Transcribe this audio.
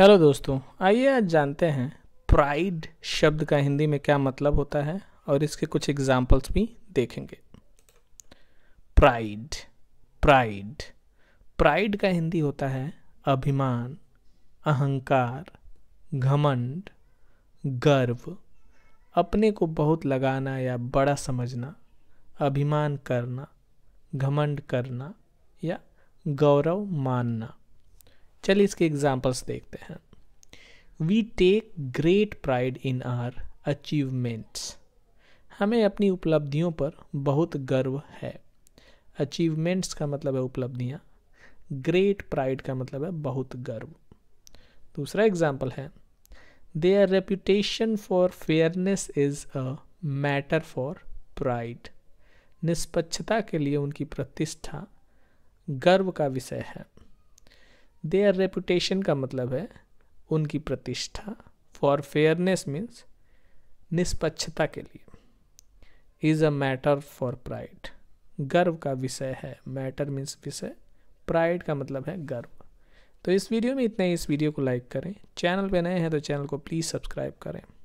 hello दोस्तों आइए आज जानते हैं प्राइड शब्द का हिंदी में क्या मतलब होता है और इसके कुछ एग्जाम्पल्स भी देखेंगे प्राइड प्राइड प्राइड का हिंदी होता है अभिमान अहंकार घमंड गर्व अपने को बहुत लगाना या बड़ा समझना अभिमान करना घमंड करना या गौरव मानना चलिए इसके एग्जाम्पल्स देखते हैं we take great pride in our achievements हमें अपनी उपलब्धियों पर बहुत गर्व है अचीवमेंट्स का मतलब है उपलब्धियाँ ग्रेट प्राइड का मतलब है बहुत गर्व दूसरा एग्जाम्पल है their reputation for fairness is a matter for pride निष्पक्षता के लिए उनकी प्रतिष्ठा गर्व का विषय है देयर रेपुटेशन का मतलब है उनकी प्रतिष्ठा फॉर फेयरनेस मीन्स निष्पक्षता के लिए is a matter for pride गर्व का विषय है मैटर मीन्स विषय प्राइड का मतलब है गर्व तो इस वीडियो में इतना ही इस वीडियो को लाइक करें चैनल पे नए हैं तो चैनल को प्लीज़ सब्सक्राइब करें